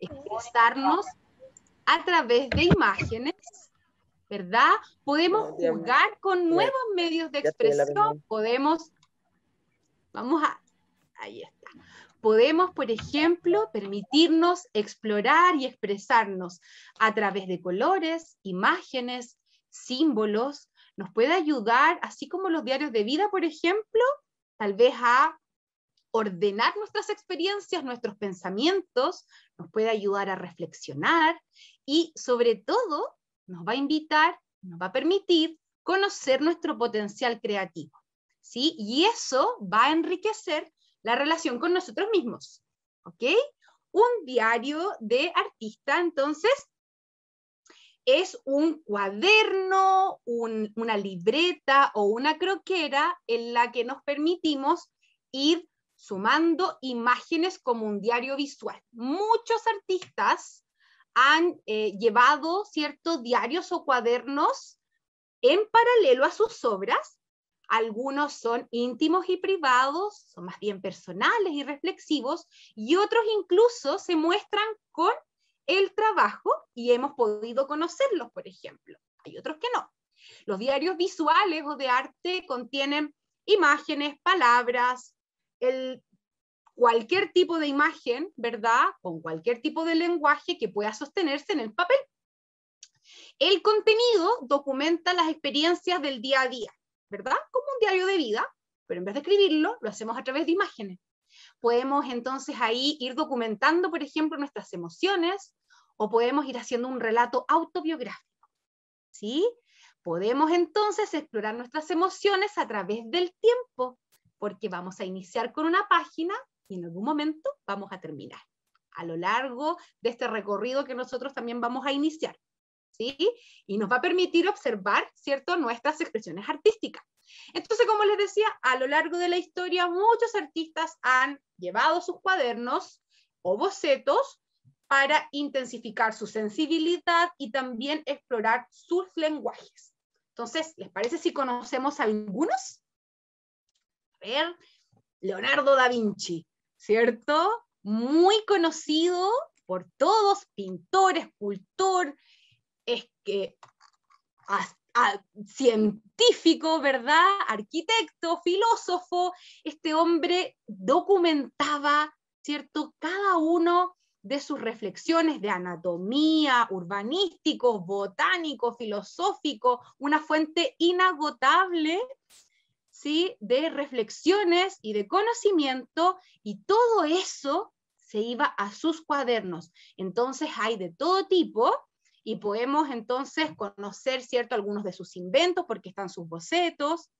expresarnos a través de imágenes, ¿verdad? Podemos jugar con nuevos medios de expresión, podemos, vamos a, ahí está, podemos, por ejemplo, permitirnos explorar y expresarnos a través de colores, imágenes, símbolos, nos puede ayudar, así como los diarios de vida, por ejemplo, tal vez a ordenar nuestras experiencias, nuestros pensamientos, nos puede ayudar a reflexionar y sobre todo nos va a invitar, nos va a permitir conocer nuestro potencial creativo. ¿sí? Y eso va a enriquecer la relación con nosotros mismos. ¿ok? Un diario de artista, entonces, es un cuaderno, una libreta o una croquera en la que nos permitimos ir sumando imágenes como un diario visual. Muchos artistas han eh, llevado ciertos diarios o cuadernos en paralelo a sus obras. Algunos son íntimos y privados, son más bien personales y reflexivos, y otros incluso se muestran con el trabajo y hemos podido conocerlos, por ejemplo. Hay otros que no. Los diarios visuales o de arte contienen imágenes, palabras, el, cualquier tipo de imagen, ¿verdad? Con cualquier tipo de lenguaje que pueda sostenerse en el papel. El contenido documenta las experiencias del día a día, ¿verdad? Como un diario de vida, pero en vez de escribirlo, lo hacemos a través de imágenes. Podemos entonces ahí ir documentando, por ejemplo, nuestras emociones o podemos ir haciendo un relato autobiográfico, ¿sí? Podemos entonces explorar nuestras emociones a través del tiempo, porque vamos a iniciar con una página y en algún momento vamos a terminar a lo largo de este recorrido que nosotros también vamos a iniciar. ¿Sí? Y nos va a permitir observar, ¿cierto?, nuestras expresiones artísticas. Entonces, como les decía, a lo largo de la historia muchos artistas han llevado sus cuadernos o bocetos para intensificar su sensibilidad y también explorar sus lenguajes. Entonces, ¿les parece si conocemos algunos? Leonardo da Vinci, ¿cierto? Muy conocido por todos, pintor, escultor, es que científico, ¿verdad? Arquitecto, filósofo, este hombre documentaba, ¿cierto? Cada uno de sus reflexiones de anatomía, urbanístico, botánico, filosófico, una fuente inagotable de reflexiones y de conocimiento, y todo eso se iba a sus cuadernos. Entonces hay de todo tipo, y podemos entonces conocer, ¿cierto?, algunos de sus inventos, porque están sus bocetos,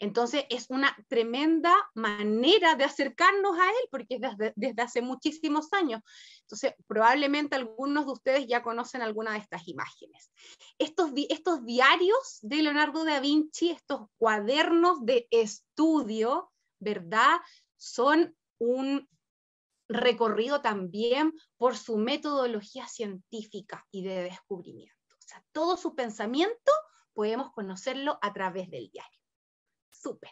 entonces es una tremenda manera de acercarnos a él, porque es desde, hace muchísimos años. Entonces probablemente algunos de ustedes ya conocen alguna de estas imágenes. Estos, estos diarios de Leonardo da Vinci, estos cuadernos de estudio, ¿verdad? Son un recorrido también por su metodología científica y de descubrimiento. O sea, todo su pensamiento podemos conocerlo a través del diario súper.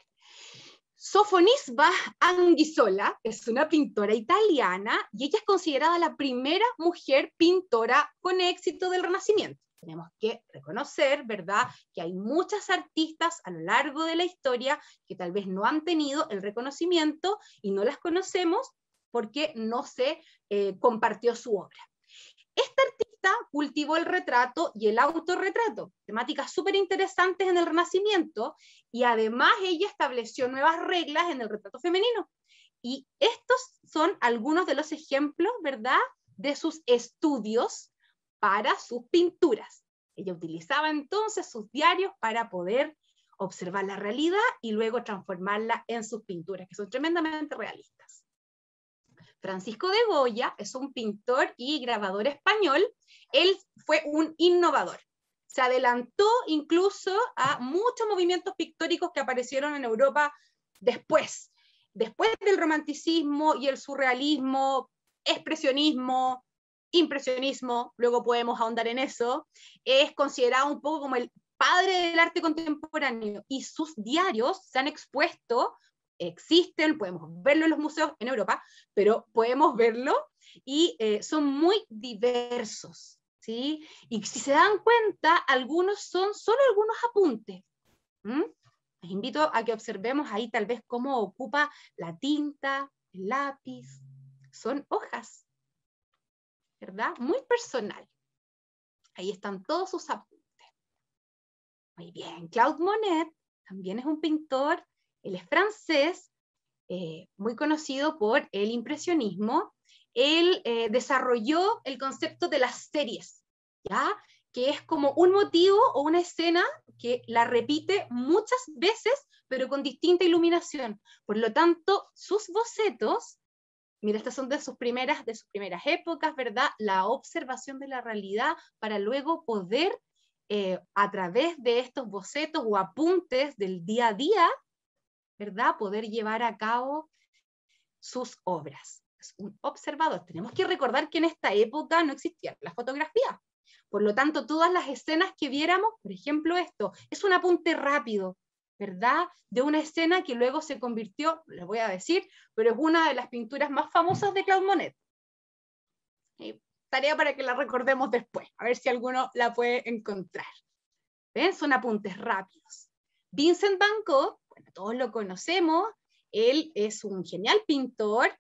Sofonisba Anguissola es una pintora italiana y ella es considerada la primera mujer pintora con éxito del Renacimiento. Tenemos que reconocer, ¿verdad?, que hay muchas artistas a lo largo de la historia que tal vez no han tenido el reconocimiento y no las conocemos porque no se eh, compartió su obra. Esta cultivó el retrato y el autorretrato, temáticas súper interesantes en el Renacimiento, y además ella estableció nuevas reglas en el retrato femenino. Y estos son algunos de los ejemplos, ¿verdad?, de sus estudios para sus pinturas. Ella utilizaba entonces sus diarios para poder observar la realidad y luego transformarla en sus pinturas, que son tremendamente realistas. Francisco de Goya es un pintor y grabador español él fue un innovador. Se adelantó incluso a muchos movimientos pictóricos que aparecieron en Europa después, después del romanticismo y el surrealismo, expresionismo, impresionismo, luego podemos ahondar en eso, es considerado un poco como el padre del arte contemporáneo y sus diarios se han expuesto, existen, podemos verlo en los museos en Europa, pero podemos verlo y eh, son muy diversos. ¿sí? Y si se dan cuenta, algunos son solo algunos apuntes. Les invito a que observemos ahí tal vez cómo ocupa la tinta, el lápiz. Son hojas, ¿verdad? Muy personal. Ahí están todos sus apuntes. Muy bien, Claude Monet también es un pintor, él es francés, eh, muy conocido por el impresionismo, él eh, desarrolló el concepto de las series, ¿ya? que es como un motivo o una escena que la repite muchas veces, pero con distinta iluminación. Por lo tanto, sus bocetos, mira, estas son de sus primeras, de sus primeras épocas, ¿verdad? La observación de la realidad para luego poder, eh, a través de estos bocetos o apuntes del día a día, ¿verdad? Poder llevar a cabo sus obras un observador. Tenemos que recordar que en esta época no existía la fotografía. Por lo tanto, todas las escenas que viéramos, por ejemplo esto, es un apunte rápido, ¿verdad? De una escena que luego se convirtió, les voy a decir, pero es una de las pinturas más famosas de Claude Monet. Eh, tarea para que la recordemos después, a ver si alguno la puede encontrar. ¿Ven? Son apuntes rápidos. Vincent Van Gogh, bueno, todos lo conocemos, él es un genial pintor,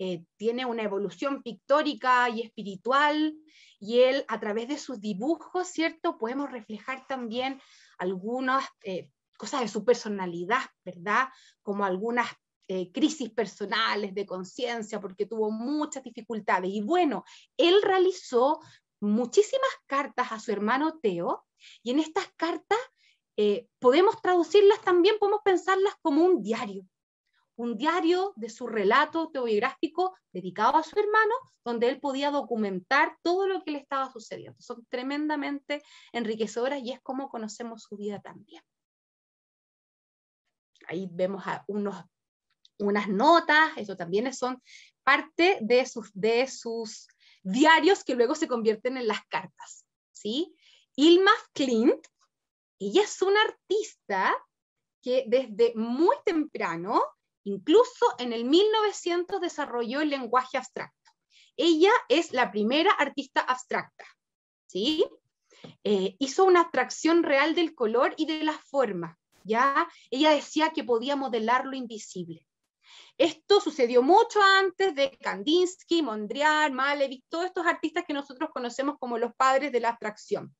eh, tiene una evolución pictórica y espiritual, y él a través de sus dibujos, ¿cierto? Podemos reflejar también algunas eh, cosas de su personalidad, ¿verdad? Como algunas eh, crisis personales de conciencia, porque tuvo muchas dificultades. Y bueno, él realizó muchísimas cartas a su hermano Teo, y en estas cartas podemos traducirlas también, podemos pensarlas como un diario, un diario de su relato autobiográfico dedicado a su hermano, donde él podía documentar todo lo que le estaba sucediendo. Son tremendamente enriquecedoras y es como conocemos su vida también. Ahí vemos unas notas, eso también son parte de sus, diarios que luego se convierten en las cartas. ¿sí? Ilma Clint, ella es una artista que desde muy temprano Incluso en el 1900 desarrolló el lenguaje abstracto. Ella es la primera artista abstracta. ¿sí? Eh, hizo una abstracción real del color y de la forma. ¿ya? Ella decía que podía modelar lo invisible. Esto sucedió mucho antes de Kandinsky, Mondrian, Malevich, todos estos artistas que nosotros conocemos como los padres de la abstracción.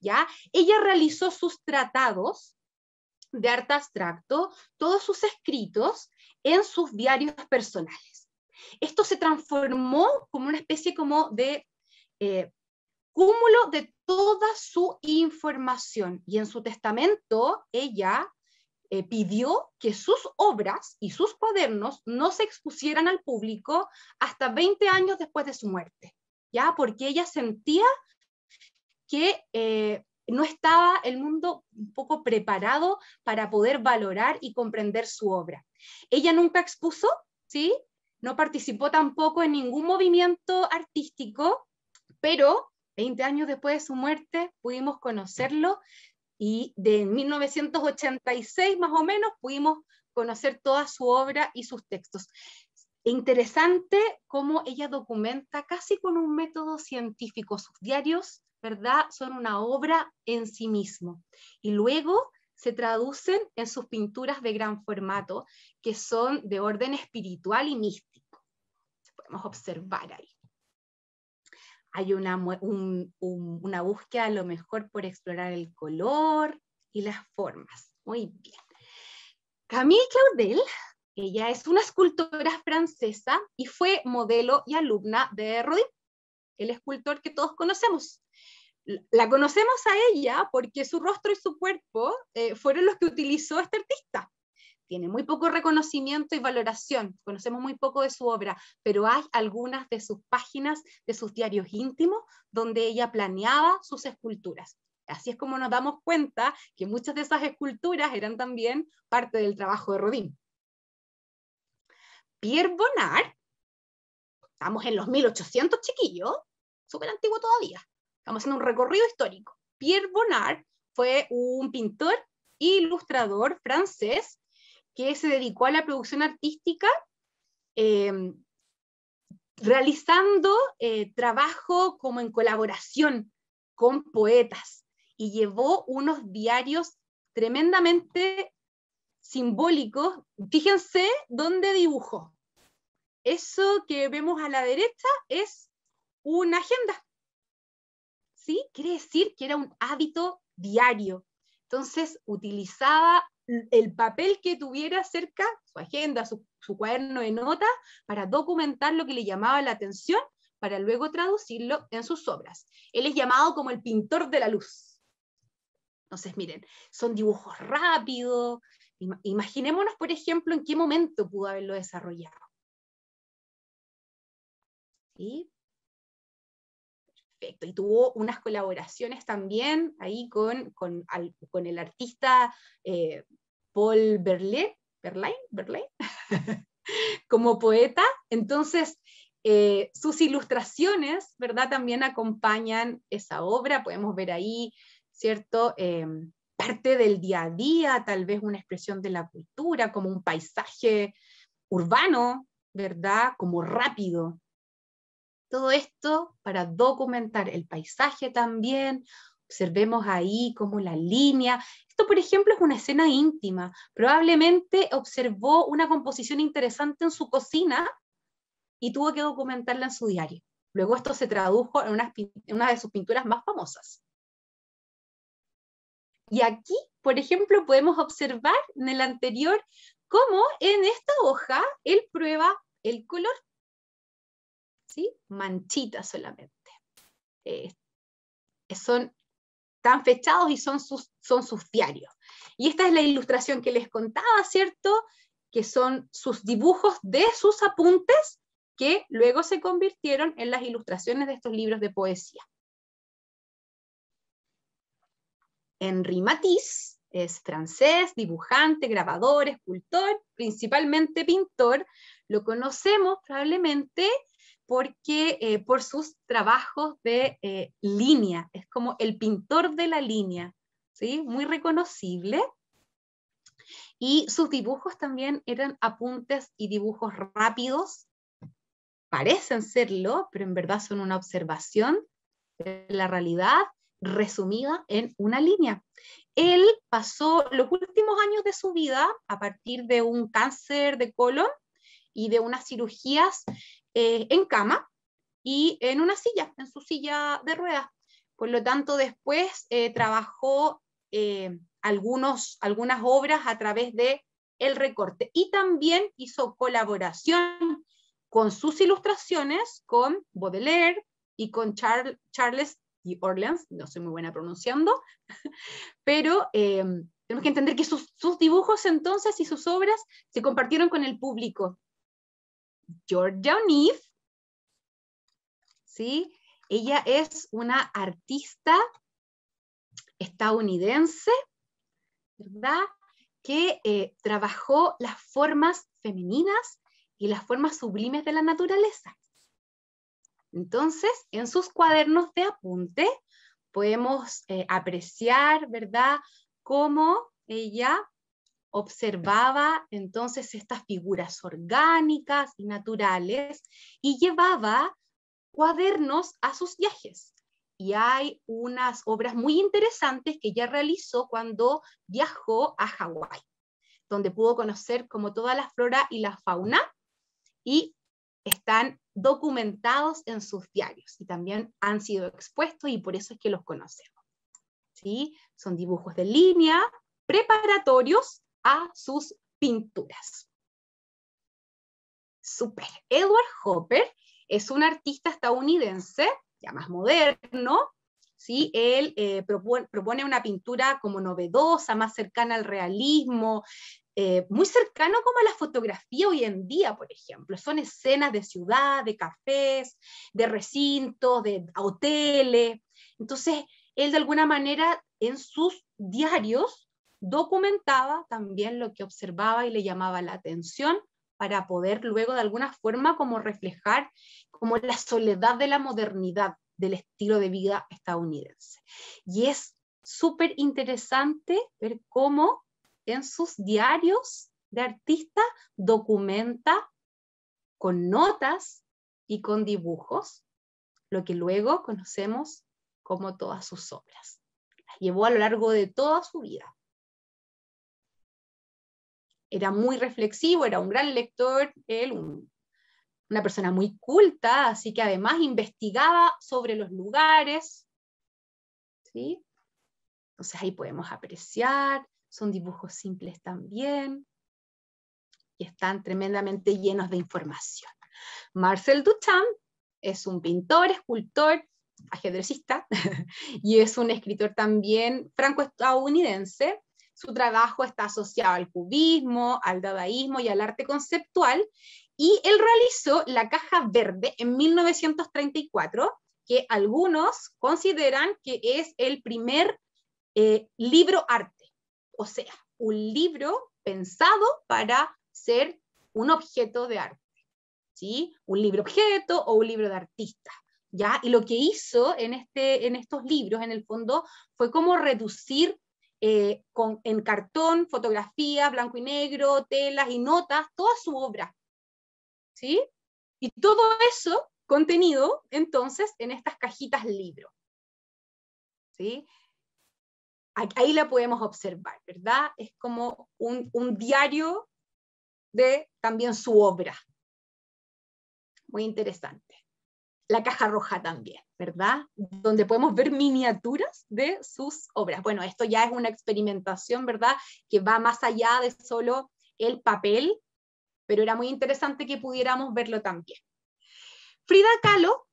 ¿ya? Ella realizó sus tratados de arte abstracto todos sus escritos en sus diarios personales. Esto se transformó como una especie como de eh, cúmulo de toda su información y en su testamento ella eh, pidió que sus obras y sus cuadernos no se expusieran al público hasta 20 años después de su muerte, ¿ya? Porque ella sentía que eh, no estaba el mundo un poco preparado para poder valorar y comprender su obra. Ella nunca expuso, ¿sí? No participó tampoco en ningún movimiento artístico, pero 20 años después de su muerte pudimos conocerlo y de 1986 más o menos pudimos conocer toda su obra y sus textos. Interesante cómo ella documenta casi con un método científico sus diarios, ¿verdad? Son una obra en sí mismo. Y luego se traducen en sus pinturas de gran formato, que son de orden espiritual y místico. Podemos observar ahí. Hay una, búsqueda a lo mejor por explorar el color y las formas. Muy bien. Camille Claudel, ella es una escultora francesa y fue modelo y alumna de Rodin, el escultor que todos conocemos, la conocemos a ella porque su rostro y su cuerpo eh, fueron los que utilizó este artista. Tiene muy poco reconocimiento y valoración, conocemos muy poco de su obra, pero hay algunas de sus páginas, de sus diarios íntimos, donde ella planeaba sus esculturas. Así es como nos damos cuenta que muchas de esas esculturas eran también parte del trabajo de Rodin. Pierre Bonnard, estamos en los 1800 chiquillos, súper antiguo todavía, Estamos haciendo un recorrido histórico. Pierre Bonnard fue un pintor e ilustrador francés que se dedicó a la producción artística, em, realizando eh, trabajo como en colaboración con poetas y llevó unos diarios tremendamente simbólicos. Fíjense dónde dibujó. Eso que vemos a la derecha es una agenda sí quiere decir que era un hábito diario. Entonces utilizaba el papel que tuviera cerca, su agenda, su, cuaderno de notas, para documentar lo que le llamaba la atención, para luego traducirlo en sus obras. Él es llamado como el pintor de la luz. Entonces, miren, son dibujos rápidos. Imaginémonos, por ejemplo, en qué momento pudo haberlo desarrollado. ¿Sí? Y tuvo unas colaboraciones también ahí con, el artista eh, Paul Berlé, como poeta. Entonces, eh, sus ilustraciones, ¿verdad? También acompañan esa obra. Podemos ver ahí, ¿cierto? Eh, parte del día a día, tal vez una expresión de la cultura, como un paisaje urbano, ¿verdad? Como rápido, todo esto para documentar el paisaje también. Observemos ahí cómo la línea. Esto, por ejemplo, es una escena íntima. Probablemente observó una composición interesante en su cocina y tuvo que documentarla en su diario. Luego esto se tradujo en, en una de sus pinturas más famosas. Y aquí, por ejemplo, podemos observar en el anterior cómo en esta hoja él prueba el color manchitas solamente. están eh, son tan fechados y son sus, son sus diarios. Y esta es la ilustración que les contaba, ¿cierto? Que son sus dibujos de sus apuntes que luego se convirtieron en las ilustraciones de estos libros de poesía. Henri Matisse es francés, dibujante, grabador, escultor, principalmente pintor. Lo conocemos probablemente porque, eh, por sus trabajos de eh, línea, es como el pintor de la línea, ¿sí? muy reconocible. Y sus dibujos también eran apuntes y dibujos rápidos, parecen serlo, pero en verdad son una observación de la realidad resumida en una línea. Él pasó los últimos años de su vida a partir de un cáncer de colon y de unas cirugías eh, en cama y en una silla, en su silla de ruedas. Por lo tanto, después eh, trabajó eh, algunas obras a través de el recorte y también hizo colaboración con sus ilustraciones con Baudelaire y con Charles y Orleans, no soy muy buena pronunciando, pero tenemos que entender que sus, sus, dibujos entonces y sus obras se compartieron con el público Georgia O'Neill, ¿sí? Ella es una artista estadounidense, ¿verdad? Que eh, trabajó las formas femeninas y las formas sublimes de la naturaleza. Entonces, en sus cuadernos de apunte podemos eh, apreciar, ¿verdad?, cómo ella observaba entonces estas figuras orgánicas y naturales y llevaba cuadernos a sus viajes. Y hay unas obras muy interesantes que ya realizó cuando viajó a Hawái, donde pudo conocer como toda la flora y la fauna y están documentados en sus diarios y también han sido expuestos y por eso es que los conocemos. ¿Sí? Son dibujos de línea preparatorios a sus pinturas. Super. Edward Hopper es un artista estadounidense, ya más moderno, ¿Sí? Él eh, propone, una pintura como novedosa, más cercana al realismo, eh, muy cercano como a la fotografía hoy en día, por ejemplo. Son escenas de ciudad, de cafés, de recintos, de hoteles. Entonces, él de alguna manera en sus diarios documentaba también lo que observaba y le llamaba la atención para poder luego de alguna forma como reflejar como la soledad de la modernidad del estilo de vida estadounidense. Y es súper interesante ver cómo en sus diarios de artista documenta con notas y con dibujos lo que luego conocemos como todas sus obras. Las llevó a lo largo de toda su vida era muy reflexivo, era un gran lector, él, una persona muy culta, así que además investigaba sobre los lugares. ¿sí? Entonces ahí podemos apreciar, son dibujos simples también, y están tremendamente llenos de información. Marcel Duchamp es un pintor, escultor, ajedrecista, y es un escritor también franco-estadounidense, su trabajo está asociado al cubismo, al dadaísmo y al arte conceptual. Y él realizó la caja verde en 1934, que algunos consideran que es el primer eh, libro arte, o sea, un libro pensado para ser un objeto de arte, ¿sí? Un libro objeto o un libro de artista. ¿Ya? Y lo que hizo en, este, en estos libros, en el fondo, fue como reducir eh, en cartón, fotografías, blanco y negro, telas y notas, toda su obra. ¿Sí? Y todo eso contenido, entonces, en estas cajitas libro. ¿Sí? Ahí la podemos observar, ¿verdad? Es como un, un diario de también su obra. Muy interesante la caja roja también, ¿verdad? Donde podemos ver miniaturas de sus obras. Bueno, esto ya es una experimentación, ¿verdad? Que va más allá de solo el papel, pero era muy interesante que pudiéramos verlo también. Frida Kahlo,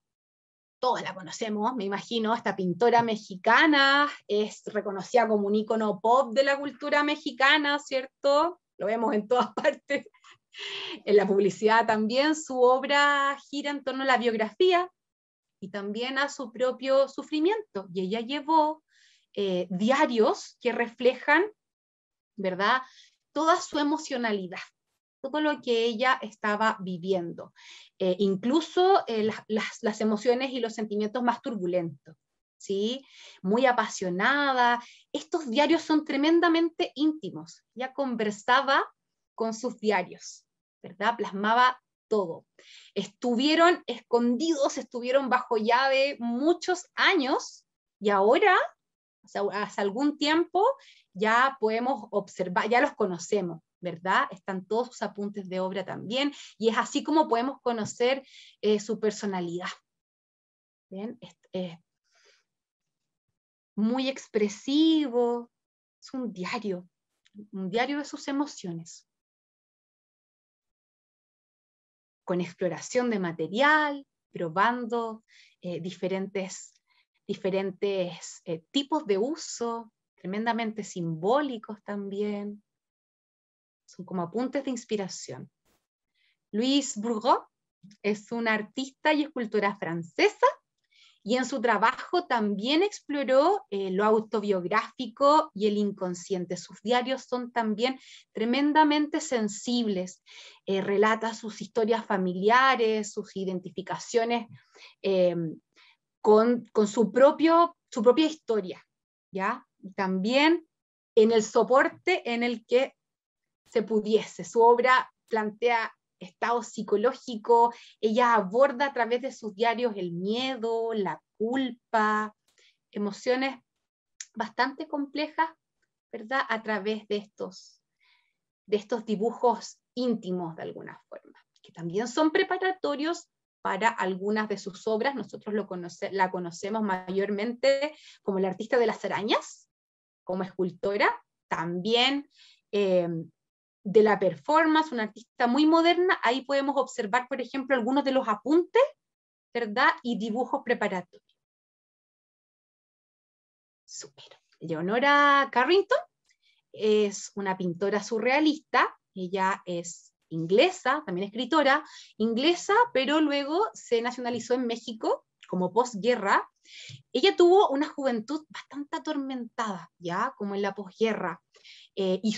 todos la conocemos, me imagino, esta pintora mexicana, es reconocida como un ícono pop de la cultura mexicana, ¿cierto? Lo vemos en todas partes en la publicidad también, su obra gira en torno a la biografía y también a su propio sufrimiento. Y ella llevó eh, diarios que reflejan, ¿verdad?, toda su emocionalidad todo lo que ella estaba viviendo, eh, incluso eh, las, emociones y los sentimientos más turbulentos, ¿sí? Muy apasionada. Estos diarios son tremendamente íntimos. Ya conversaba con sus diarios, ¿verdad? Plasmaba todo. Estuvieron escondidos, estuvieron bajo llave muchos años y ahora, hace algún tiempo, ya podemos observar, ya los conocemos, ¿verdad? Están todos sus apuntes de obra también y es así como podemos conocer eh, su personalidad. muy expresivo, es un diario, un diario de sus emociones. con exploración de material, probando eh, diferentes, diferentes eh, tipos de uso, tremendamente simbólicos también. Son como apuntes de inspiración. Luis Bourgot es una artista y escultora francesa y en su trabajo también exploró eh, lo autobiográfico y el inconsciente. Sus diarios son también tremendamente sensibles. Eh, relata sus historias familiares, sus identificaciones eh, con, su, su propia historia. ¿ya? también en el soporte en el que se pudiese. Su obra plantea estado psicológico, ella aborda a través de sus diarios el miedo, la culpa, emociones bastante complejas, ¿verdad? A través de estos, de estos dibujos íntimos de alguna forma, que también son preparatorios para algunas de sus obras. Nosotros lo la conocemos mayormente como la artista de las arañas, como escultora, también eh, de la performance, una artista muy moderna, ahí podemos observar, por ejemplo, algunos de los apuntes, ¿verdad? Y dibujos preparatorios. Super. Leonora Carrington es una pintora surrealista, ella es inglesa, también escritora, inglesa, pero luego se nacionalizó en México como posguerra. Ella tuvo una juventud bastante atormentada, ¿ya? Como en la posguerra. Eh, y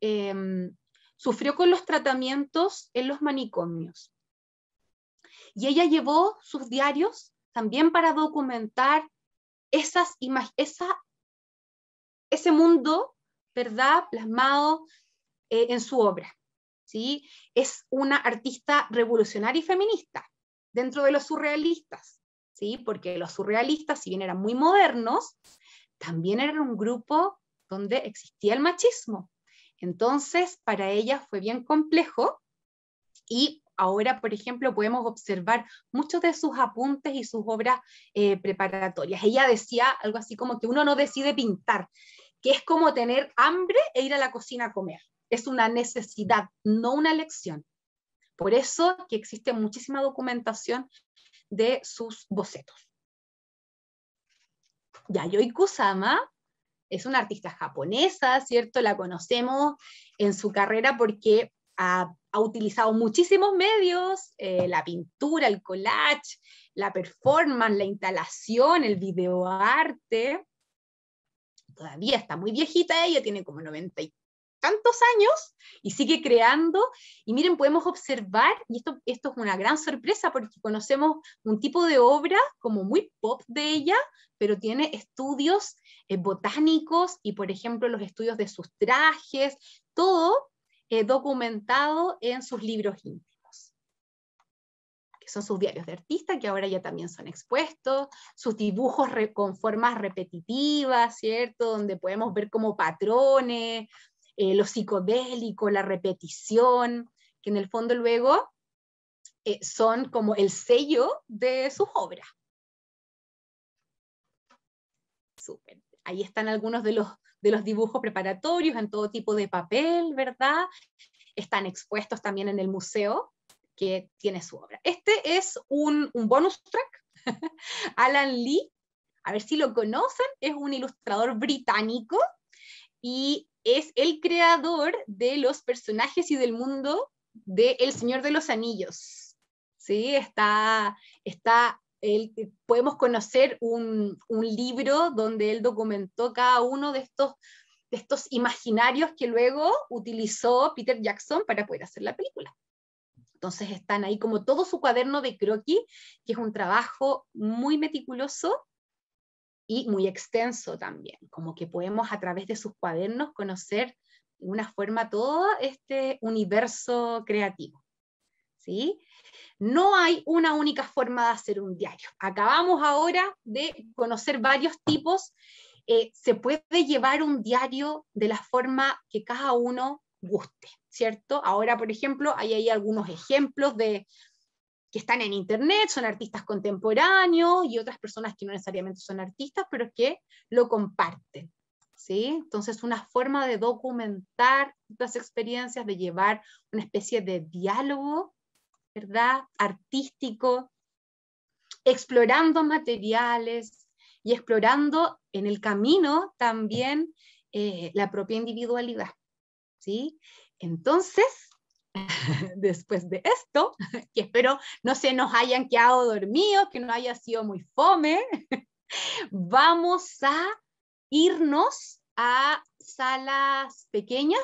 em, sufrió, con los tratamientos en los manicomios. Y ella llevó sus diarios también para documentar esas esa, ese mundo, ¿verdad?, plasmado eh, en su obra. ¿sí? Es una artista revolucionaria y feminista dentro de los surrealistas, ¿sí? porque los surrealistas, si bien eran muy modernos, también eran un grupo donde existía el machismo. Entonces, para ella fue bien complejo y ahora, por ejemplo, podemos observar muchos de sus apuntes y sus obras eh, preparatorias. Ella decía algo así como que uno no decide pintar, que es como tener hambre e ir a la cocina a comer. Es una necesidad, no una lección. Por eso que existe muchísima documentación de sus bocetos. Yayoi Kusama es una artista japonesa, ¿cierto? La conocemos en su carrera porque ha, utilizado muchísimos medios, eh, la pintura, el collage, la performance, la instalación, el videoarte. Todavía está muy viejita ella, tiene como 90 tantos años y sigue creando. Y miren, podemos observar, y esto, esto es una gran sorpresa porque conocemos un tipo de obra como muy pop de ella, pero tiene estudios eh, botánicos y, por ejemplo, los estudios de sus trajes, todo eh, documentado en sus libros íntimos, que son sus diarios de artista, que ahora ya también son expuestos, sus dibujos con formas repetitivas, ¿cierto? Donde podemos ver como patrones, eh, lo psicodélico, la repetición, que en el fondo luego eh, son como el sello de sus obras. Ahí están algunos de los, de los dibujos preparatorios en todo tipo de papel, ¿verdad? Están expuestos también en el museo que tiene su obra. Este es un bonus track. Alan Lee, a ver si lo conocen, es un ilustrador británico y es el creador de los personajes y del mundo de El Señor de los Anillos. Sí, está, está el, eh, podemos conocer un, libro donde él documentó cada uno de estos, de estos imaginarios que luego utilizó Peter Jackson para poder hacer la película. Entonces están ahí como todo su cuaderno de croquis, que es un trabajo muy meticuloso y muy extenso también, como que podemos a través de sus cuadernos conocer de una forma todo este universo creativo. ¿Sí? No hay una única forma de hacer un diario. Acabamos ahora de conocer varios tipos. Eh, se puede llevar un diario de la forma que cada uno guste, ¿cierto? Ahora, por ejemplo, hay algunos ejemplos de, que están en Internet, son artistas contemporáneos y otras personas que no necesariamente son artistas, pero que lo comparten. ¿sí? Entonces, una forma de documentar las experiencias, de llevar una especie de diálogo, ¿verdad? Artístico, explorando materiales y explorando en el camino también eh, la propia individualidad, ¿sí? Entonces, después de esto, que espero no se nos hayan quedado dormidos, que no haya sido muy fome, vamos a irnos a salas pequeñas